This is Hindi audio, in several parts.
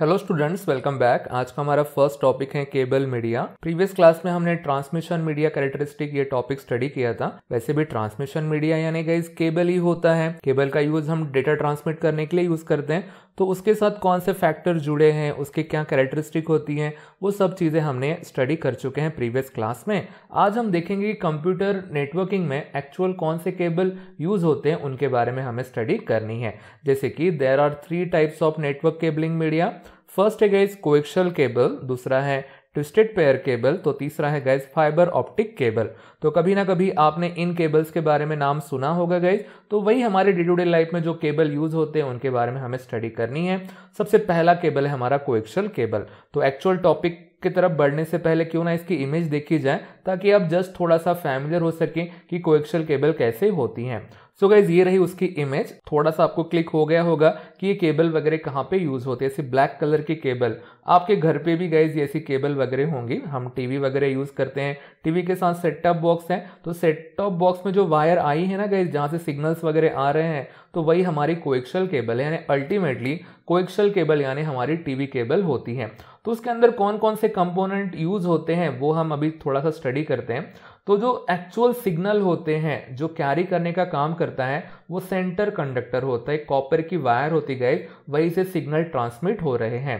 हेलो स्टूडेंट्स वेलकम बैक आज का हमारा फर्स्ट टॉपिक है केबल मीडिया प्रीवियस क्लास में हमने ट्रांसमिशन मीडिया कैरेक्टरिस्टिक ये टॉपिक स्टडी किया था वैसे भी ट्रांसमिशन मीडिया यानी केबल ही होता है केबल का यूज हम डेटा ट्रांसमिट करने के लिए यूज करते हैं तो उसके साथ कौन से फैक्टर जुड़े हैं उसके क्या कैरेक्टरिस्टिक होती हैं वो सब चीज़ें हमने स्टडी कर चुके हैं प्रीवियस क्लास में आज हम देखेंगे कि कंप्यूटर नेटवर्किंग में एक्चुअल कौन से केबल यूज़ होते हैं उनके बारे में हमें स्टडी करनी है जैसे कि there are three types of network cabling media first है गाइज कोएक्शल केबल दूसरा है ट्विस्टेड तो पेयर केबल तो तीसरा है गैस फाइबर ऑप्टिक केबल तो कभी ना कभी आपने इन केबल्स के बारे में नाम सुना होगा गैस तो वही हमारे डे टू डे लाइफ में जो केबल यूज होते हैं उनके बारे में हमें स्टडी करनी है सबसे पहला केबल है हमारा कोएक्शल केबल तो एक्चुअल टॉपिक की तरफ बढ़ने से पहले क्यों ना इसकी इमेज देखी जाए ताकि आप जस्ट थोड़ा सा फैमिलियर हो सकें कि कोएक्शल केबल कैसे होती हैं सो so गाइज ये रही उसकी इमेज थोड़ा सा आपको क्लिक हो गया होगा कि ये केबल वगैरह कहाँ पे यूज होते हैं ऐसे ब्लैक कलर के केबल आपके घर पे भी गाइज ऐसी केबल वगैरह होंगी हम टीवी वगैरह यूज करते हैं टीवी के साथ सेट टॉप बॉक्स है तो सेट टॉप बॉक्स में जो वायर आई है ना गाइज जहाँ से सिग्नल्स वगैरह आ रहे हैं तो वही हमारी कोएक्शल केबल है यानी अल्टीमेटली कोएक्शल केबल यानी हमारी टीवी केबल होती है तो उसके अंदर कौन कौन से कंपोनेंट यूज होते हैं वो हम अभी थोड़ा सा स्टडी करते हैं तो जो एक्चुअल सिग्नल होते हैं जो कैरी करने का काम करता है वो सेंटर कंडक्टर होता है कॉपर की वायर होती गई वही से सिग्नल ट्रांसमिट हो रहे हैं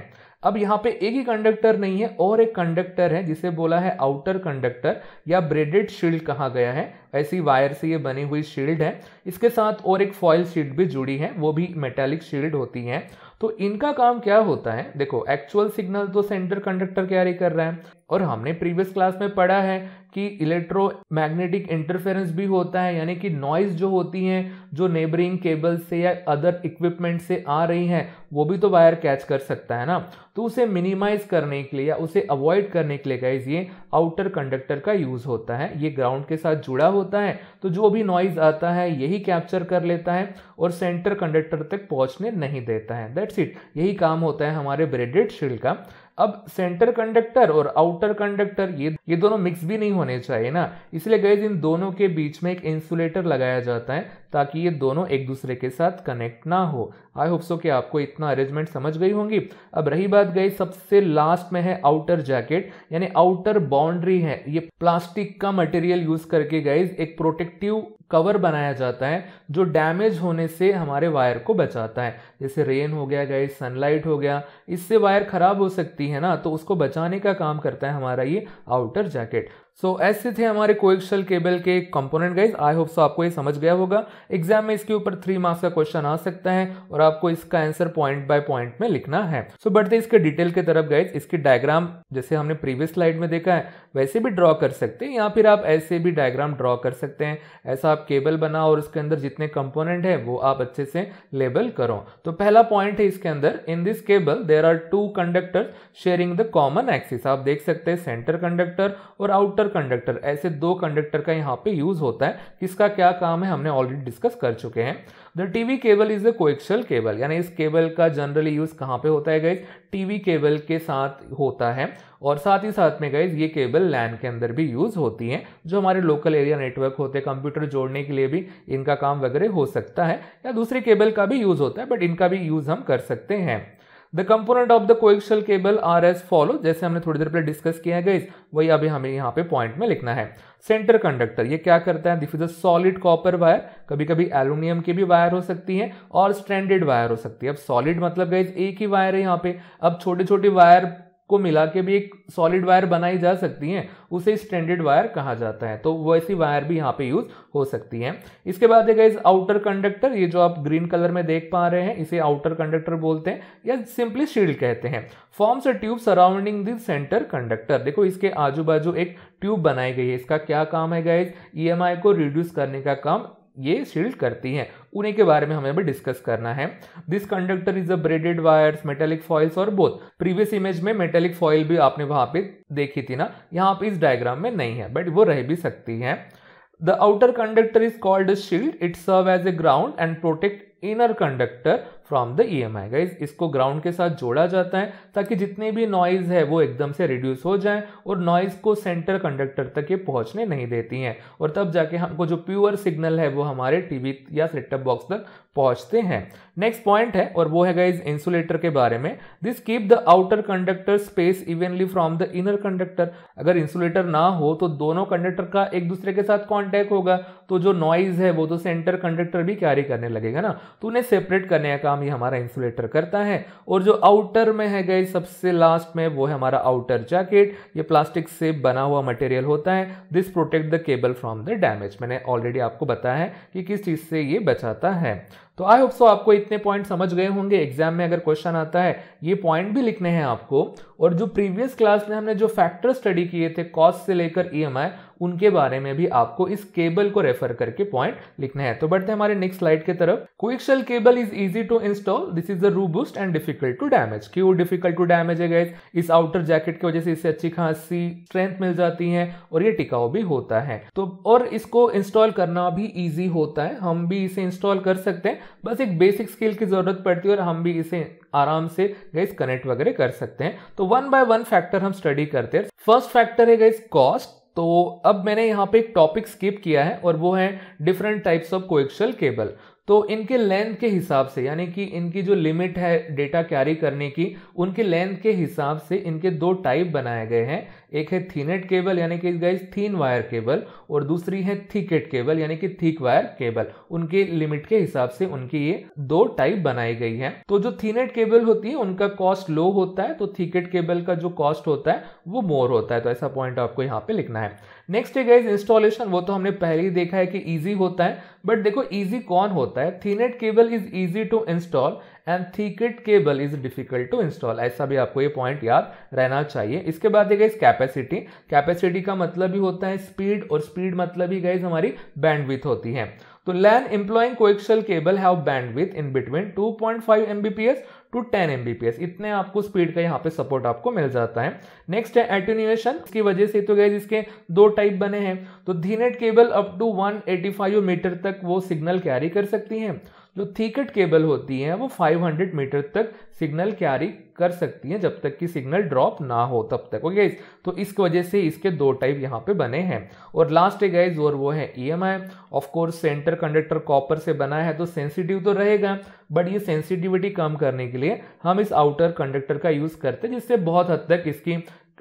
अब यहाँ पे एक ही कंडक्टर नहीं है और एक कंडक्टर है जिसे बोला है आउटर कंडक्टर या ब्रेडेड शील्ड कहा गया है ऐसी वायर से ये बनी हुई शील्ड है इसके साथ और एक फॉयल शील्ड भी जुड़ी है वो भी मेटेलिक शील्ड होती है तो इनका काम क्या होता है देखो एक्चुअल सिग्नल तो सेंटर कंडक्टर कैरी कर रहा है और हमने प्रीवियस क्लास में पढ़ा है कि इलेक्ट्रोमैग्नेटिक इंटरफेरेंस भी होता है यानी कि नॉइज़ जो होती है जो नेबरिंग केबल से या अदर इक्विपमेंट से आ रही हैं वो भी तो वायर कैच कर सकता है ना तो उसे मिनिमाइज करने के लिए या उसे अवॉइड करने के लिए गाइज ये आउटर कंडक्टर का यूज़ होता है ये ग्राउंड के साथ जुड़ा होता है तो जो भी नॉइज़ आता है यही कैप्चर कर लेता है और सेंटर कंडक्टर तक पहुँचने नहीं देता है दैट्स इट यही काम होता है हमारे ब्रेडेड शील्ड का अब सेंटर कंडक्टर और आउटर कंडक्टर ये ये दोनों मिक्स भी नहीं होने चाहिए ना इसलिए गए इन दोनों के बीच में एक इंसुलेटर लगाया जाता है ताकि ये दोनों एक दूसरे के साथ कनेक्ट ना हो आई होप सो कि आपको इतना अरेंजमेंट समझ गई होंगी अब रही बात गई सबसे लास्ट में है आउटर जैकेट यानी आउटर बाउंड्री है ये प्लास्टिक का मटेरियल यूज करके गाइज एक प्रोटेक्टिव कवर बनाया जाता है जो डैमेज होने से हमारे वायर को बचाता है जैसे रेन हो गया गई सनलाइट हो गया इससे वायर खराब हो सकती है ना तो उसको बचाने का काम करता है हमारा ये आउटर जैकेट सो so, ऐसे थे हमारे कोएक्शल केबल के component guys I hope so आपको ये समझ गया होगा एग्जाम में इसके ऊपर थ्री मार्क्स का क्वेश्चन आ सकता है और आपको इसका आंसर पॉइंट बाय पॉइंट में लिखना है सो so, बढ़ते इसके डिटेल के तरफ गाइज इसके डायग्राम जैसे हमने प्रीवियस स्लाइड में देखा है वैसे भी ड्रॉ कर सकते हैं या फिर आप ऐसे भी डायग्राम ड्रॉ कर सकते हैं ऐसा आप केबल बनाओ और उसके अंदर जितने कंपोनेंट है वो आप अच्छे से लेबल करो तो पहला पॉइंट है इसके अंदर in this cable there are two conductor sharing the common axis आप देख सकते हैं सेंटर कंडक्टर और आउटर अनदर कंडक्टर ऐसे दो कंडक्टर का यहाँ पे यूज होता है किसका क्या काम है हमने ऑलरेडी डिस्कस कर चुके हैं the TV cable is a coaxial cable यानी इस केबल का जनरली यूज कहाँ पे होता है गाइज टीवी केबल के साथ होता है और साथ ही साथ में गाइज ये केबल लैन के अंदर भी यूज होती है जो हमारे लोकल एरिया नेटवर्क होते हैं कंप्यूटर जोड़ने के लिए भी इनका काम वगैरह हो सकता है या दूसरी केबल का भी यूज होता है बट इनका भी यूज हम कर सकते हैं the component of the coaxial cable are as follow जैसे हमने थोड़ी देर पहले डिस्कस किया है वही अभी हमें यहाँ पे पॉइंट में लिखना है सेंटर कंडक्टर ये क्या करता है this is a solid copper wire कभी कभी एल्यूमिनियम की भी वायर हो सकती है और स्टैंडर्ड वायर हो सकती है अब सॉलिड मतलब गई एक ही वायर है यहाँ पे अब छोटे छोटे वायर को मिला के भी एक सॉलिड वायर बनाई जा सकती है उसे स्टैंडर्ड वायर कहा जाता है तो वैसी वायर भी यहाँ पे यूज हो सकती है इसके बाद है इस आउटर कंडक्टर ये जो आप ग्रीन कलर में देख पा रहे हैं इसे आउटर कंडक्टर बोलते हैं या सिंपली शील्ड कहते हैं forms a tube surrounding this centre conductor देखो इसके आजू बाजू एक ट्यूब बनाई गई है इसका क्या काम है गाइज ई e को रिड्यूस करने का काम ये शील्ड करती हैं उन्हीं के बारे में हमें भी डिस्कस करना है this conductor is a braided wires metallic foils और बोथ प्रीवियस इमेज में मेटेलिक फॉइल भी आपने वहां पे देखी थी ना यहाँ पे इस डायग्राम में नहीं है बट वो रह भी सकती है the outer conductor is called shield it serve as a ground and protect inner conductor from the E M I guys इसको ग्राउंड के साथ जोड़ा जाता है ताकि जितने भी नॉइज़ है वो एकदम से रिड्यूस हो जाए और नॉइज़ को सेंटर कंडक्टर तक ये पहुंचने नहीं देती हैं और तब जाके हमको जो प्योर सिग्नल है वो हमारे टीवी या सेटअप बॉक्स तक पहुँचते हैं नेक्स्ट पॉइंट है और वो है गाइज इंसुलेटर के बारे में this keep the outer conductor space evenly from the inner conductor अगर इंसुलेटर ना हो तो दोनों कंडक्टर का एक दूसरे के साथ कॉन्टेक्ट होगा तो जो नॉइज़ है वो तो सेंटर कंडक्टर भी कैरी करने लगेगा ना तो उन्हें सेपरेट करने का काम काम ये हमारा इंसुलेटर करता है और जो आउटर में है गए सबसे लास्ट में वो है हमारा आउटर जैकेट ये प्लास्टिक से बना हुआ मटेरियल होता है this protect the cable from the damage मैंने ऑलरेडी आपको बताया है कि किस चीज़ से ये बचाता है तो आई होप सो आपको इतने पॉइंट समझ गए होंगे एग्जाम में अगर क्वेश्चन आता है ये पॉइंट भी लिखने हैं आपको और जो प्रीवियस क्लास में हमने जो फैक्टर स्टडी किए थे कॉस्ट से लेकर ई उनके बारे में भी आपको इस केबल को रेफर करके पॉइंट लिखना है तो बढ़ते हमारे नेक्स्ट स्लाइड की तरफ quick shell cable is easy to install this is the robust and difficult to damage क्यों डिफिकल्ट टू डैमेज है गैस इस आउटर जैकेट की वजह से इससे अच्छी खासी स्ट्रेंथ मिल जाती है और ये टिकाऊ भी होता है तो और इसको इंस्टॉल करना भी ईजी होता है हम भी इसे इंस्टॉल कर सकते हैं बस एक बेसिक स्किल की जरूरत पड़ती है और हम भी इसे आराम से गैस कनेक्ट वगैरह कर सकते हैं तो वन बाय वन फैक्टर हम स्टडी करते हैं फर्स्ट फैक्टर है गैस कॉस्ट तो अब मैंने यहाँ पे एक टॉपिक स्किप किया है और वो है different types of coaxial cable तो इनके लेंथ के हिसाब से यानी कि इनकी जो लिमिट है डेटा कैरी करने की उनके लेंथ के हिसाब से इनके दो टाइप बनाए गए हैं एक है थीनेट केबल यानी कि गाइस थीन वायर केबल और दूसरी है थीकेट केबल यानी कि थीक वायर केबल उनके लिमिट के हिसाब से उनकी ये दो टाइप बनाई गई है तो जो थीनेट केबल होती है उनका कॉस्ट लो होता है तो थीकेट केबल का जो कॉस्ट होता है वो मोर होता है तो ऐसा पॉइंट आपको यहाँ पे लिखना है नेक्स्ट है गाइज इंस्टॉलेशन वो तो हमने पहले ही देखा है कि ईजी होता है बट देखो ईजी कौन होता है thinnet cable is easy to install and thicknet cable is difficult to install ऐसा भी आपको ये पॉइंट याद रहना चाहिए इसके बाद है गाइज कैपेसिटी कैपेसिटी का मतलब ही होता है स्पीड और स्पीड मतलब ही गाइज हमारी बैंडविथ होती है तो LAN employing coaxial cable have bandwidth in between 2.5 Mbps to ten M इतने आपको स्पीड का यहाँ पे सपोर्ट आपको मिल जाता है नेक्स्ट है एटोनिएशन की वजह से तो गए इसके दो टाइप बने हैं तो thinnet cable up to one metre तक वो सिग्नल कैरी कर सकती हैं जो थीकट केबल होती हैं वो 500 मीटर तक सिग्नल कैरी कर सकती हैं जब तक कि सिग्नल ड्रॉप ना हो तब तक ओके तो इस वजह से इसके दो टाइप यहाँ पे बने हैं और लास्ट है गाइज और वो है E M I of course centre conductor copper से बना है तो सेंसिटिव तो रहेगा बट ये सेंसिटिविटी कम करने के लिए हम इस आउटर कंडक्टर का यूज़ करते हैं जिससे बहुत हद तक इसकी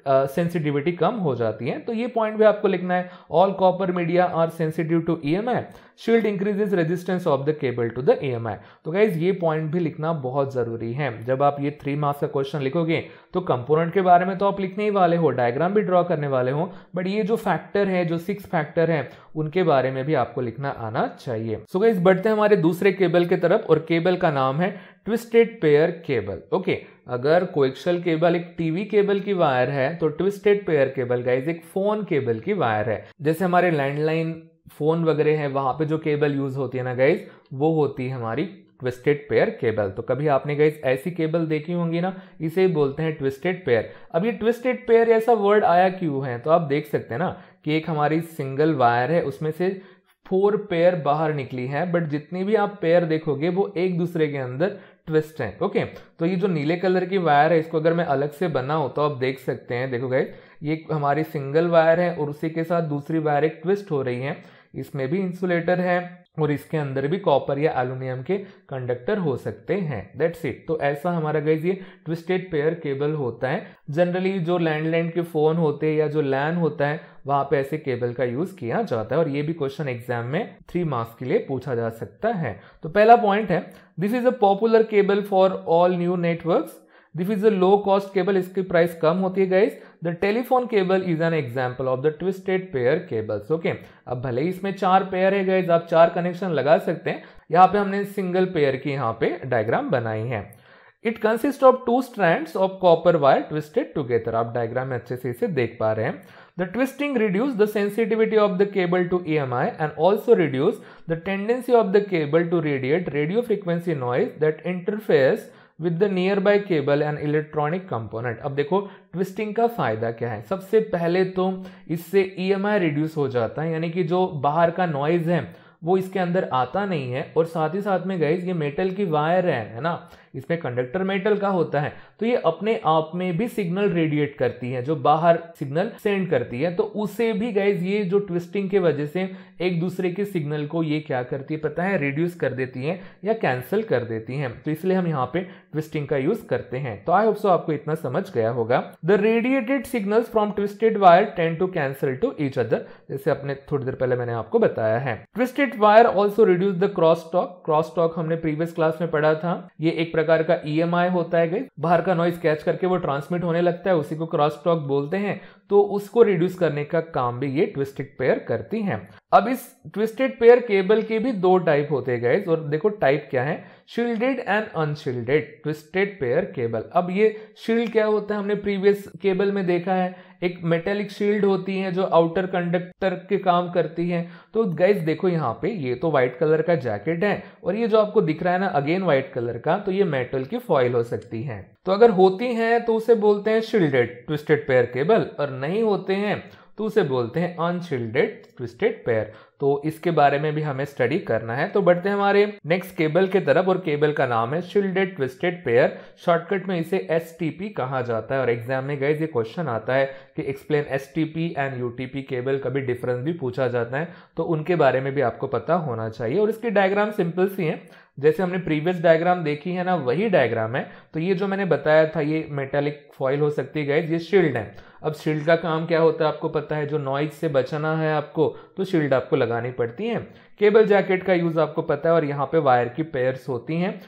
सेंसिटिविटी कम हो जाती है तो ये पॉइंट भी आपको लिखना है all copper media are sensitive to E M I shield increases resistance of the cable to the E M I तो गाइज ये पॉइंट भी लिखना बहुत जरूरी है जब आप ये थ्री मार्क्स का क्वेश्चन लिखोगे तो कंपोनेंट के बारे में तो आप लिखने ही वाले हो डायग्राम भी ड्रॉ करने वाले हो बट ये जो फैक्टर है जो सिक्स फैक्टर है उनके बारे में भी आपको लिखना आना चाहिए सो गाइज बढ़ते हैं हमारे दूसरे केबल के तरफ और केबल का नाम है twisted pair cable okay okay. अगर कोएक्सल केबल एक टीवी केबल की वायर है तो ट्विस्टेड पेयर केबल गाइज एक फोन केबल की वायर है जैसे हमारे लैंडलाइन फोन वगैरह है वहां पे जो केबल यूज होती है ना गाइज वो होती है हमारी ट्विस्टेड पेयर केबल तो कभी आपने गाइज ऐसी केबल देखी होंगी ना इसे ही बोलते हैं ट्विस्टेड पेयर अब ये ट्विस्टेड पेयर ऐसा वर्ड आया क्यों है तो आप देख सकते हैं ना कि एक हमारी सिंगल वायर है उसमें से फोर पेयर बाहर निकली है बट जितनी भी आप पेयर देखोगे वो एक दूसरे के अंदर ट्विस्ट हैं ओके तो ये जो नीले कलर की वायर है इसको अगर मैं अलग से बना हो तो आप देख सकते हैं देखो गए ये हमारी सिंगल वायर है और उसी के साथ दूसरी वायर एक ट्विस्ट हो रही है इसमें भी इंसुलेटर है और इसके अंदर भी कॉपर या एलुमिनियम के कंडक्टर हो सकते हैं दैट्स इट तो ऐसा हमारा गैस ये ट्विस्टेड पेयर केबल होता है जनरली जो लैंडलाइन के फोन होते हैं या जो लैन होता है वहां पे ऐसे केबल का यूज किया जाता है और ये भी क्वेश्चन एग्जाम में थ्री मार्क्स के लिए पूछा जा सकता है तो पहला पॉइंट है this is a popular cable for all new network this is a low cost cable इसकी प्राइस कम होती है guys the telephone cable is an example of the twisted pair cables okay अब भले ही इसमें चार पेयर है गए आप चार कनेक्शन लगा सकते हैं यहाँ पे हमने सिंगल पेयर की यहाँ पे डायग्राम बनाई है it consist of two strand of copper wire twisted together आप डायग्राम में अच्छे से इसे देख पा रहे हैं reduce the sensitivity of the cable to E M I and also reduce the tendency of the cable to radiate radio frequency noise that interferes with the nearby cable and electronic component अब देखो ट्विस्टिंग का फायदा क्या है सबसे पहले तो इससे ई e रिड्यूस हो जाता है यानी कि जो बाहर का नॉइज है वो इसके अंदर आता नहीं है और साथ ही साथ में गई ये मेटल की वायर है है ना इसमें कंडक्टर मेटल का होता है तो ये अपने आप में भी सिग्नल रेडिएट करती है जो बाहर सिग्नल सेंड करती है तो उसे भी गाइज ये जो ट्विस्टिंग के वजह से एक दूसरे के सिग्नल को ये क्या करती है पता है रिड्यूस कर देती है या कैंसिल कर देती है तो इसलिए हम यहाँ पे ट्विस्टिंग का यूज करते हैं तो आई होप सो आपको इतना समझ गया होगा the radiated signal from twisted wire tend to cancel to each other जैसे अपने थोड़ी देर पहले मैंने आपको बताया है twisted wire also reduce the cross talk cross talk हमने प्रीवियस क्लास में पढ़ा था ये एक प्रकार प्रकार का ई e होता है गई बाहर का नॉइज कैच करके वो ट्रांसमिट होने लगता है उसी को क्रॉस टॉक बोलते हैं तो उसको रिड्यूस करने का काम भी ये ट्विस्टेड पेयर करती हैं अब इस ट्विस्टेड पेयर केबल के भी दो टाइप होते हैं गए और देखो टाइप क्या है shielded and unshielded twisted pair cable अब ये शील्ड क्या होता है हमने प्रीवियस केबल में देखा है एक मेटेलिक शील्ड होती है जो आउटर कंडक्टर के काम करती है तो गाइज देखो यहाँ पे ये तो व्हाइट कलर का जैकेट है और ये जो आपको दिख रहा है ना अगेन व्हाइट कलर का तो ये मेटल की फॉइल हो सकती है तो अगर होती हैं तो उसे बोलते हैं शील्डेड ट्विस्टेड पेयर केबल और नहीं होते हैं तो उसे बोलते हैं अनशील्डेड ट्विस्टेड पेयर तो इसके बारे में भी हमें स्टडी करना है तो बढ़ते हैं हमारे नेक्स्ट केबल के तरफ और केबल का नाम है शील्डेड ट्विस्टेड पेयर शॉर्टकट में इसे एस कहा जाता है और एग्जाम में गए ये क्वेश्चन आता है कि explain S and U cable का भी डिफरेंस भी पूछा जाता है तो उनके बारे में भी आपको पता होना चाहिए और इसके डायग्राम सिंपल सी हैं जैसे हमने प्रीवियस डायग्राम देखी है ना वही डायग्राम है तो ये जो मैंने बताया था ये मेटालिक फॉइल हो सकती है गए ये शील्ड है अब शील्ड का काम क्या होता है आपको पता है जो नॉइज से बचाना है आपको तो शील्ड आपको लगानी पड़ती है केबल जैकेट का यूज़ आपको पता है और यहाँ पे वायर की पेयर्स होती हैं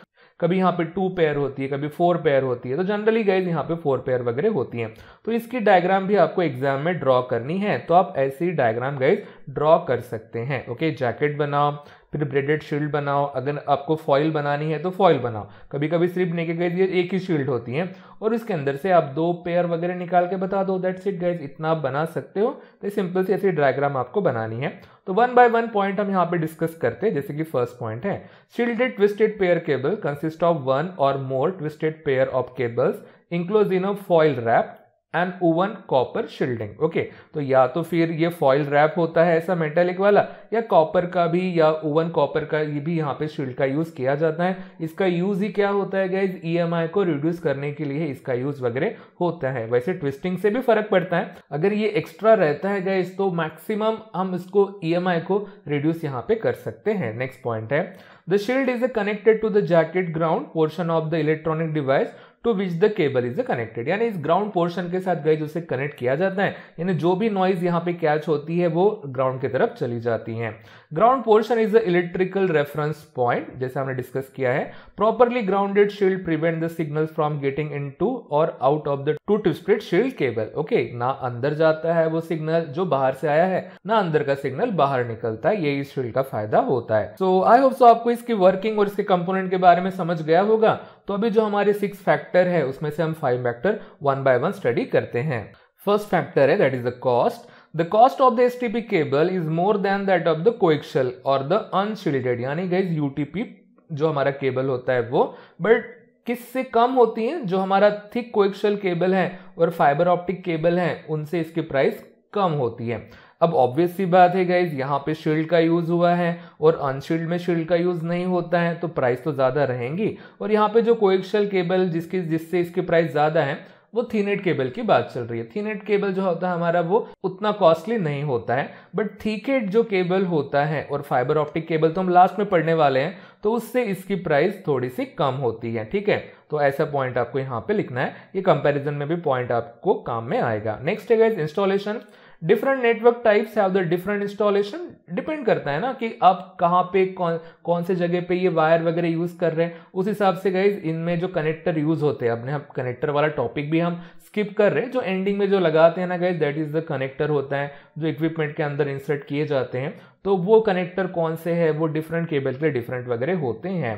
कभी यहाँ पे टू पेयर होती है कभी फोर पेयर होती है तो जनरली गाइज यहाँ पे फोर पेयर वगैरह होती हैं तो इसकी डायग्राम भी आपको एग्जाम में ड्रॉ करनी है तो आप ऐसी डायग्राम गाइज ड्रॉ कर सकते हैं ओके जैकेट बनाओ फिर ब्रेडेड शील्ड बनाओ अगर आपको फॉइल बनानी है तो फॉइल बनाओ कभी कभी सिर्फ नेके गए एक ही शील्ड होती है और इसके अंदर से आप दो पेयर वगैरह निकाल के बता दो दैट्स इट गैस इतना आप बना सकते हो तो सिंपल सी ऐसी डायग्राम आपको बनानी है तो वन बाय वन पॉइंट हम यहाँ पे डिस्कस करते हैं जैसे कि फर्स्ट पॉइंट है shielded twisted pair cable consist of one or more twisted pair of cables enclose in a foil wrap and woven copper shielding okay तो या तो फिर ये फॉइल रैप होता है ऐसा मेटेलिक वाला या कॉपर का भी या ओवन कॉपर का ये भी यहाँ पे शील्ड का यूज़ किया जाता है इसका यूज़ ही क्या होता है गाइज आई e को रिड्यूस करने के लिए इसका यूज़ वगैरह होता है वैसे ट्विस्टिंग से भी फर्क पड़ता है अगर ये एक्स्ट्रा रहता है गाइज तो मैक्सिमम हम इसको ई e को रिड्यूस यहाँ पे कर सकते हैं नेक्स्ट पॉइंट है the shield is connected to the jacket ground portion of the electronic device to which the cable is connected यानी इस ग्राउंड पोर्शन के साथ गाइज उसे कनेक्ट किया जाता है यानी जो भी नॉइज यहाँ पे कैच होती है वो ग्राउंड की तरफ चली जाती है ground portion is the electrical reference point जैसे हमने डिस्कस किया है properly grounded shield prevent the signal from getting in और out of the two two स्प्रिट शील्ड केबल ओके ना अंदर जाता है वो सिग्नल जो बाहर से आया है ना अंदर का सिग्नल बाहर निकलता है ये इस शील्ड का फायदा होता है सो आई होप सो आपको इसकी वर्किंग और इसके कंपोनेंट के बारे में समझ गया होगा तो अभी जो हमारे सिक्स फैक्टर है उसमें से हम five factor one by one study करते हैं फर्स्ट फैक्टर है that is the cost the cost of the S T P cable is more than that of the coaxial or the unshielded यानी गाइज यूटीपी जो हमारा केबल होता है वो बट किससे कम होती है जो हमारा थिक कोएक्शल केबल है और फाइबर ऑप्टिक केबल है उनसे इसकी प्राइस कम होती है अब ऑब्वियस सी बात है गाइज यहाँ पे शील्ड का यूज़ हुआ है और अनशील्ड में शील्ड का यूज़ नहीं होता है तो प्राइस तो ज़्यादा रहेंगी और यहाँ पे जो कोएक्शल केबल जिसकी जिससे इसकी प्राइस ज़्यादा है वो थीनेट केबल की बात चल रही है थीनेट केबल जो होता है हमारा वो उतना कॉस्टली नहीं होता है बट थीकेट जो केबल होता है और फाइबर ऑप्टिक केबल तो हम लास्ट में पढ़ने वाले हैं तो उससे इसकी प्राइस थोड़ी सी कम होती है ठीक है तो ऐसा पॉइंट आपको यहाँ पे लिखना है ये कंपैरिजन में भी पॉइंट आपको काम में आएगा नेक्स्ट है installation different network types have the different installation depend करता है ना कि आप कहाँ पे कौन कौन से जगह पे ये वायर वगैरह यूज़ कर रहे हैं उस हिसाब से गए इनमें जो कनेक्टर यूज़ होते हैं अपने हम कनेक्टर वाला टॉपिक भी हम स्किप कर रहे हैं जो एंडिंग में जो लगाते हैं ना गए दैट इज़ द कनेक्टर होता है जो इक्विपमेंट के अंदर इंसर्ट किए जाते हैं तो वो कनेक्टर कौन से है वो डिफरेंट केबल के डिफरेंट वगैरह होते हैं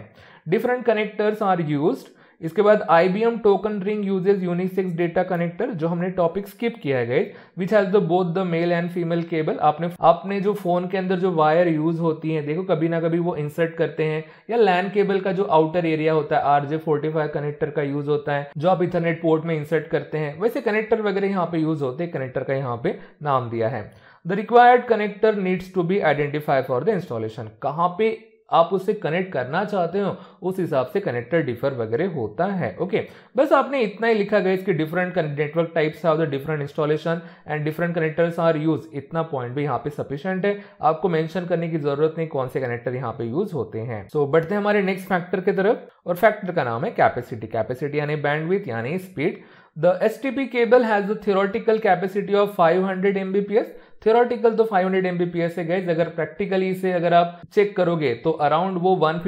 डिफरेंट कनेक्टर्स आर यूज्ड इसके बाद I B M token ring usage unisex data connector जो हमने टॉपिक स्किप किया है which has the both the male and female cable आपने आपने जो फोन के अंदर जो वायर यूज होती है देखो कभी ना कभी वो इंसर्ट करते हैं या लैन केबल का जो आउटर एरिया होता है आरजे फोर्टी फाइव कनेक्टर का यूज होता है जो आप इथरनेट पोर्ट में इंसर्ट करते हैं वैसे कनेक्टर वगैरह यहाँ पे यूज होते हैं कनेक्टर का यहाँ पे नाम दिया है the required connector needs to be identify for the installation कहाँ पे आप उससे कनेक्ट करना चाहते हो उस हिसाब से कनेक्टर डिफर वगैरह होता है ओके बस आपने इतना ही लिखा गया इसके different network types have the different installation and different connectors are use इतना पॉइंट भी यहाँ पे सफिशियंट है आपको मेंशन करने की जरूरत नहीं कौन से कनेक्टर यहाँ पे यूज होते हैं सो so, बढ़ते हैं हमारे नेक्स्ट फैक्टर की तरफ और फैक्टर का नाम है कैपेसिटी कैपेसिटी यानी बैंडविथ यानी speed The STP cable has the theoretical capacity of 500 Mbps. Theoretical तो 500 हंड्रेड एमबीपीएस है गए अगर प्रैक्टिकली इसे अगर आप चेक करोगे तो अराउंड वो 155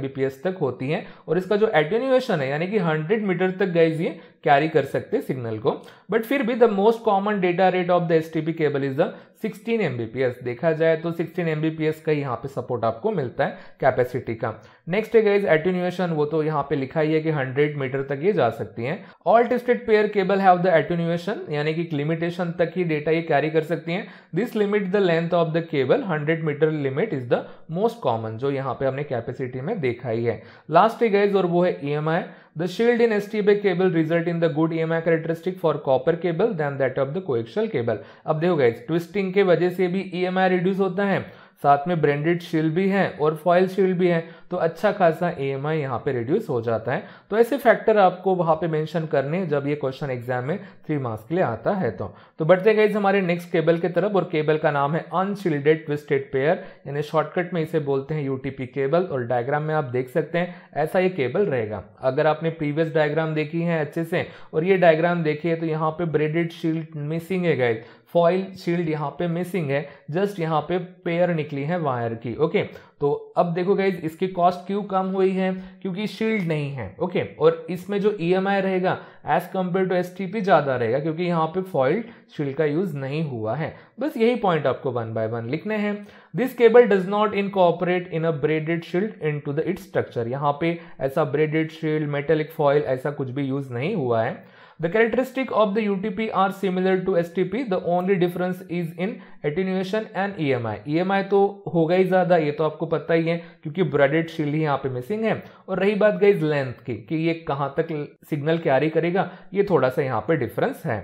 फिफ्टी तक होती है और इसका जो एटोन्यूएशन है यानी कि 100 मीटर तक गाइज ये कैरी कर सकते सिग्नल को बट फिर भी the most common data rate of the S cable is the 16 Mbps देखा जाए तो 16 एमबीपीएस का यहाँ पे सपोर्ट आपको मिलता है कैपेसिटी का नेक्स्ट है गाइज एटोन्यूएशन वो तो यहाँ पे लिखा ही है कि 100 मीटर तक ये जा सकती हैं all twisted pair cable have the attenuation यानी कि लिमिटेशन तक ही डेटा ये कैरी कर सकती हैं this limit the length of the cable 100 metre limit is the most common जो यहाँ पे हमने कैपेसिटी में देखा ही है लास्ट है गाइज और वो है E M I the shield in S T P cable result in the good E M I characteristic for copper cable than that of the coaxial cable अब देखो गाइज ट्विस्टिंग के वजह से भी ई एम आई रिड्यूस होता है साथ में ब्रांडेड शील्ड भी है और फॉयल शील्ड भी है तो अच्छा खासा ई एम आई यहाँ पे रिड्यूस हो जाता है तो ऐसे फैक्टर आपको वहाँ पे मेंशन करने जब ये क्वेश्चन एग्जाम में थ्री मार्क्स के लिए आता है तो तो बढ़ते गए हमारे नेक्स्ट केबल के तरफ और केबल का नाम है अनशील्डेड ट्विस्टेड पेयर यानी शॉर्टकट में इसे बोलते हैं यूटीपी केबल और डायग्राम में आप देख सकते हैं ऐसा ये केबल रहेगा अगर आपने प्रीवियस डायग्राम देखी है अच्छे से और ये डायग्राम देखिए तो यहाँ पे ब्रेडेड शील्ड मिसिंग है गाइज फॉइल शील्ड यहाँ पे मिसिंग है जस्ट यहाँ पे पेयर निकली है वायर की ओके तो अब देखो गाइज इसकी कॉस्ट क्यों कम हुई है क्योंकि शील्ड नहीं है ओके और इसमें जो ई e रहेगा एज कम्पेयर टू एस ज़्यादा रहेगा क्योंकि यहाँ पे फॉइल्ड शील्ड का यूज़ नहीं हुआ है बस यही पॉइंट आपको वन बाय वन लिखने हैं this cable does not incorporate in a braided shield into the its structure यहाँ पे ऐसा ब्रेडेड शील्ड मेटेलिक फॉइल ऐसा कुछ भी यूज़ नहीं हुआ है The characteristic of the UTP are similar to STP. The only difference is in attenuation and EMI. EMI तो होगा ही ज़्यादा ये तो आपको पता ही है क्योंकि ब्रेडेड shield ही यहाँ पे मिसिंग है और रही बात गई लेंथ की कि ये कहाँ तक सिग्नल कैरी करेगा ये थोड़ा सा यहाँ पे डिफरेंस है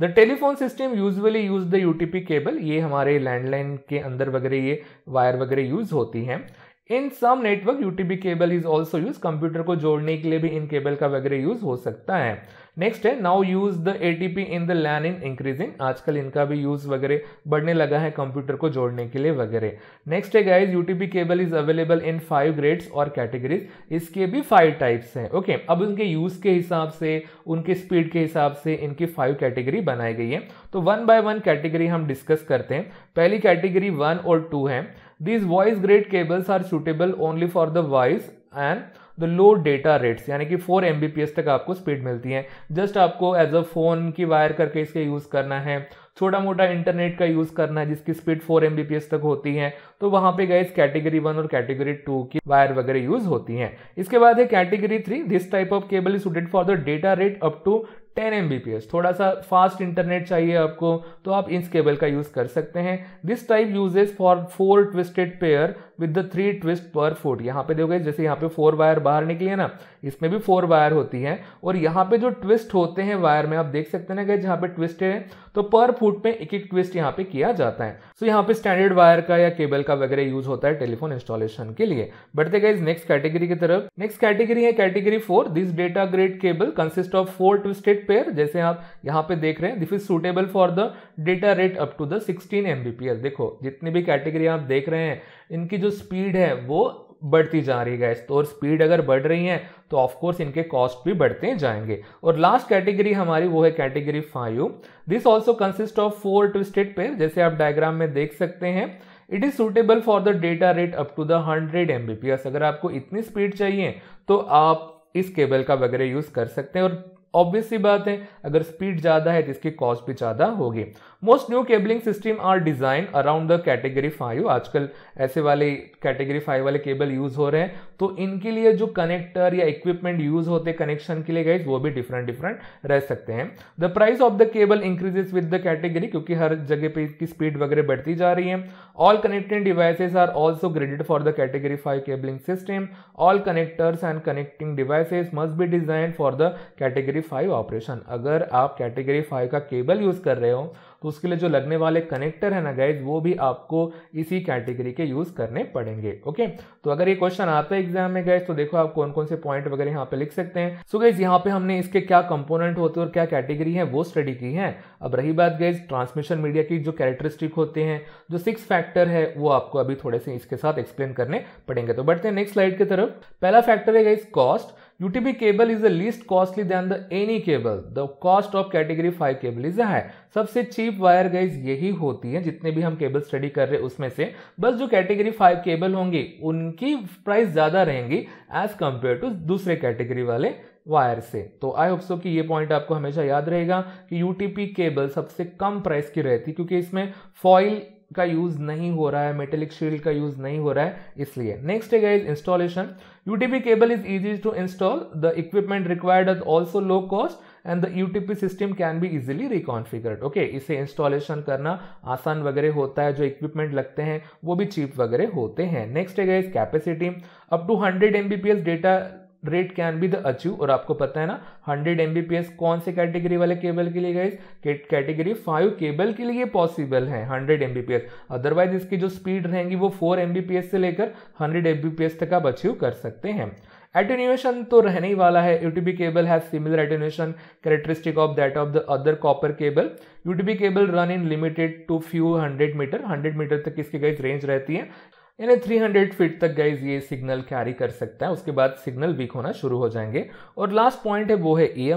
the telephone system usually use the U T P cable ये हमारे लैंडलाइन के अंदर वगैरह ये वायर वगैरह यूज होती हैं in some network UTP cable is also use computer को जोड़ने के लिए भी इन केबल का वगैरह यूज हो सकता है नेक्स्ट है now use the A T P in the LAN in increasing आजकल इनका भी यूज वगैरह बढ़ने लगा है कंप्यूटर को जोड़ने के लिए वगैरह नेक्स्ट है guys UTP cable is available in five grades और कैटेगरीज इसके भी फाइव टाइप्स हैं ओके okay, अब उनके यूज के हिसाब से उनके स्पीड के हिसाब से इनकी फाइव कैटेगरी बनाई गई है तो वन बाय वन कैटेगरी हम डिस्कस करते हैं पहली कैटेगरी वन और टू है these voice grade cables are suitable only for the voice and the low data rates यानी कि 4 एम तक आपको स्पीड मिलती है जस्ट आपको एज अ फ़ोन की वायर करके इसका यूज़ करना है छोटा मोटा इंटरनेट का यूज़ करना है जिसकी स्पीड 4 एम तक होती है तो वहां पे गए कैटेगरी वन और कैटेगरी टू की वायर वगैरह यूज़ होती है इसके बाद है category three this type of cable is suited for the data rate up to ten M थोड़ा सा फास्ट इंटरनेट चाहिए आपको तो आप इंस केबल का यूज़ कर सकते हैं this type usage for four twisted pair with the three twist per foot यहाँ पे देखोगे जैसे यहाँ पे फोर वायर बाहर निकली है ना इसमें भी फोर वायर होती है और यहाँ पे जो ट्विस्ट होते हैं वायर में आप देख सकते हैं ना कि जहाँ पे ट्विस्ट है तो पर फुट में एक एक ट्विस्ट यहाँ पे किया जाता है सो so, यहाँ पे स्टैंडर्ड वायर का या केबल का वगैरह यूज होता है टेलीफोन इंस्टॉलेशन के लिए बढ़ते गए नेक्स्ट कैटेगरी की तरफ नेक्स्ट कैटेगरी है category four this data grade cable consist of four twisted pair जैसे आप यहाँ पे देख रहे हैं this is suitable for the data rate up to the sixteen Mbps देखो जितनी भी कैटेगरी आप देख रहे हैं इनकी जो स्पीड है वो बढ़ती जा रही है गैस तो और स्पीड अगर बढ़ रही है तो ऑफकोर्स इनके कॉस्ट भी बढ़ते जाएंगे और लास्ट कैटेगरी हमारी वो है category five this also consist of four twisted pair जैसे आप डायग्राम में देख सकते हैं it is suitable for the data rate up to the hundred Mbps अगर आपको इतनी स्पीड चाहिए तो आप इस केबल का वगैरह यूज कर सकते हैं और ऑब्वियसली बात है अगर स्पीड ज़्यादा है तो इसकी कॉस्ट भी ज़्यादा होगी most new cabling system are design around the category five आजकल ऐसे वाले कैटेगरी फाइव वाले केबल यूज हो रहे हैं तो इनके लिए जो कनेक्टर या इक्विपमेंट यूज होते कनेक्शन के लिए गए वो भी डिफरेंट डिफरेंट रह सकते हैं the price of the cable increases with the category क्योंकि हर जगह पे इसकी स्पीड वगैरह बढ़ती जा रही है all connected devices are also graded for the category five cabling system all connectors and connecting devices must be design for the category five operation अगर आप कैटेगरी फाइव का केबल यूज कर रहे हो तो उसके लिए जो लगने वाले कनेक्टर है ना गाइज वो भी आपको इसी कैटेगरी के यूज करने पड़ेंगे ओके तो अगर ये क्वेश्चन आता है एग्जाम में गाइज तो देखो आप कौन कौन से पॉइंट वगैरह यहाँ पे लिख सकते हैं सो गाइज यहाँ पे हमने इसके क्या कंपोनेंट होते हैं और क्या कैटेगरी है वो स्टडी की है अब रही बात गाइज ट्रांसमिशन मीडिया की जो कैरेक्टरिस्टिक होते हैं जो सिक्स फैक्टर है वो आपको अभी थोड़े से इसके साथ एक्सप्लेन करने पड़ेंगे तो बढ़ते हैं नेक्स्ट स्लाइड की तरफ पहला फैक्टर है guys cost UTP cable is the least costly than the any cable. The cost of category 5 cable is high. सबसे चीप वायर गाइज यही होती है जितने भी हम केबल स्टडी कर रहे हैं उसमें से बस जो कैटेगरी फाइव केबल होंगी उनकी प्राइस ज़्यादा रहेंगी एज कंपेयर टू दूसरे कैटेगरी वाले वायर से तो आई होप सो कि ये पॉइंट आपको हमेशा याद रहेगा कि यूटीपी केबल सबसे कम प्राइस की रहती क्योंकि इसमें फॉइल का यूज़ नहीं हो रहा है मेटेलिक शील्ड का यूज़ नहीं हो रहा है इसलिए नेक्स्ट है installation UTP cable is easy to install the equipment required is also low cost and the UTP system can be easily reconfigured okay इसे इंस्टॉलेशन करना आसान वगैरह होता है जो इक्विपमेंट लगते हैं वो भी चीप वगैरह होते हैं नेक्स्ट है guys capacity up to hundred M data rate can be the achieve और आपको पता है ना 100 Mbps कौन से कैटेगरी वाले केबल के लिए गए कैटेगरी फाइव केबल के लिए पॉसिबल है 100 Mbps अदरवाइज इसकी जो स्पीड रहेंगी वो 4 Mbps से लेकर 100 Mbps तक आप अचीव कर सकते हैं एटेन्यूएशन तो रहने ही वाला है UTP cable has similar attenuation characteristic of that of the other copper cable UTP cable run in limited to few hundred metre hundred metre तक इसकी गाइज रेंज रहती है यानी 300 फीट तक गाइज ये सिग्नल कैरी कर सकता है उसके बाद सिग्नल वीक होना शुरू हो जाएंगे और लास्ट पॉइंट है वो है ई e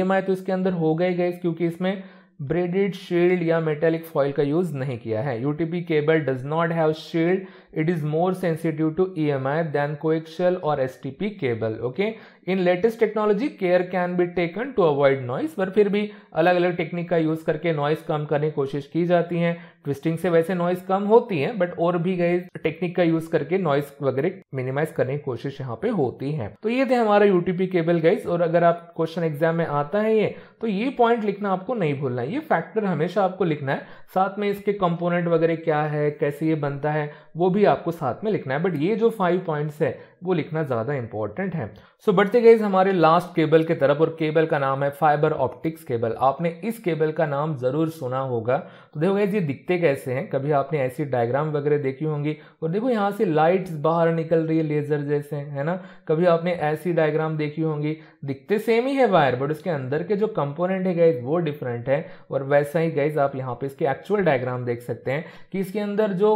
एम e तो इसके अंदर हो गए गाइज क्योंकि इसमें ब्रेडेड शील्ड या मेटेलिक फॉइल का यूज़ नहीं किया है UTP cable does not have shield it is more sensitive to EMI और S T P cable okay in latest technology care can be taken to avoid noise पर फिर भी अलग अलग टेक्निक का यूज करके नॉइस कम करने की कोशिश की जाती है ट्विस्टिंग से वैसे नॉइस कम होती है बट और भी गई टेक्निक का यूज करके नॉइस वगैरह मिनिमाइज करने की कोशिश यहाँ पे होती है तो ये थे हमारा यूटीपी केबल गाइस और अगर आप क्वेश्चन एग्जाम में आता है ये तो ये पॉइंट लिखना आपको नहीं भूलना है ये फैक्टर हमेशा आपको लिखना है साथ में इसके कंपोनेंट वगैरह क्या है कैसे ये बनता है वो भी भी आपको साथ में लिखना है बट ये जो फाइव पॉइंट्स है वो लिखना ज़्यादा इंपॉर्टेंट है सो so, बढ़ते गए हमारे लास्ट केबल के तरफ और केबल का नाम है फाइबर ऑप्टिक्स केबल आपने इस केबल का नाम ज़रूर सुना होगा तो देखो ये दिखते कैसे हैं कभी आपने ऐसी डायग्राम वगैरह देखी होंगी और देखो यहाँ से लाइट्स बाहर निकल रही है लेज़र जैसे है ना कभी आपने ऐसी डायग्राम देखी होंगी दिखते सेम ही है वायर बट उसके अंदर के जो कंपोनेंट है गैस वो डिफरेंट है और वैसा ही गैस आप यहाँ पे इसके एक्चुअल डायग्राम देख सकते हैं कि इसके अंदर जो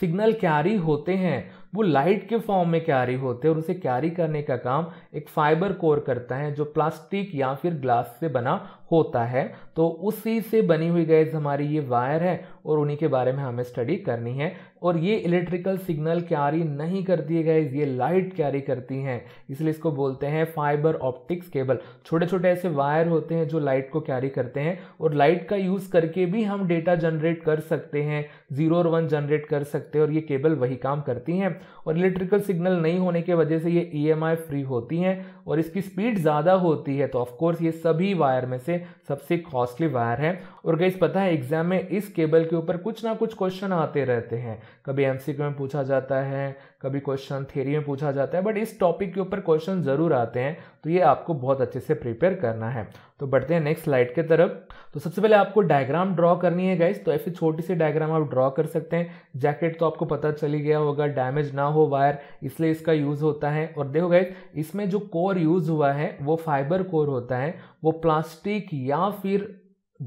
सिग्नल कैरी होते हैं वो लाइट के फॉर्म में कैरी होते हैं और उसे कैरी करने का काम एक फाइबर कोर करता है जो प्लास्टिक या फिर ग्लास से बना होता है तो उसी से बनी हुई गैस हमारी ये वायर है और उन्हीं के बारे में हमें स्टडी करनी है और ये इलेक्ट्रिकल सिग्नल कैरी नहीं करती है गैस ये लाइट कैरी करती हैं इसलिए इसको बोलते हैं फाइबर ऑप्टिक्स केबल छोटे छोटे ऐसे वायर होते हैं जो लाइट को कैरी करते हैं और लाइट का यूज़ करके भी हम डेटा जनरेट कर सकते हैं जीरो और वन जनरेट कर सकते हैं और ये केबल वही काम करती हैं और इलेक्ट्रिकल सिग्नल नहीं होने की वजह से ये ई e फ्री होती हैं और इसकी स्पीड ज़्यादा होती है तो ऑफकोर्स ये सभी वायर में से सबसे कॉस्टली वायर है और गई पता है एग्जाम में इस केबल के ऊपर कुछ ना कुछ क्वेश्चन आते रहते हैं कभी एम में पूछा जाता है कभी क्वेश्चन थेरी में पूछा जाता है बट इस टॉपिक के ऊपर क्वेश्चन ज़रूर आते हैं तो ये आपको बहुत अच्छे से प्रिपेयर करना है तो बढ़ते हैं नेक्स्ट स्लाइड के तरफ तो सबसे पहले आपको डायग्राम ड्रॉ करनी है गाइस तो ऐसी छोटी सी डायग्राम आप ड्रॉ कर सकते हैं जैकेट तो आपको पता चली गया होगा डैमेज ना हो वायर इसलिए इसका यूज़ होता है और देखो गाइस इसमें जो कोर यूज़ हुआ है वो फाइबर कोर होता है वो प्लास्टिक या फिर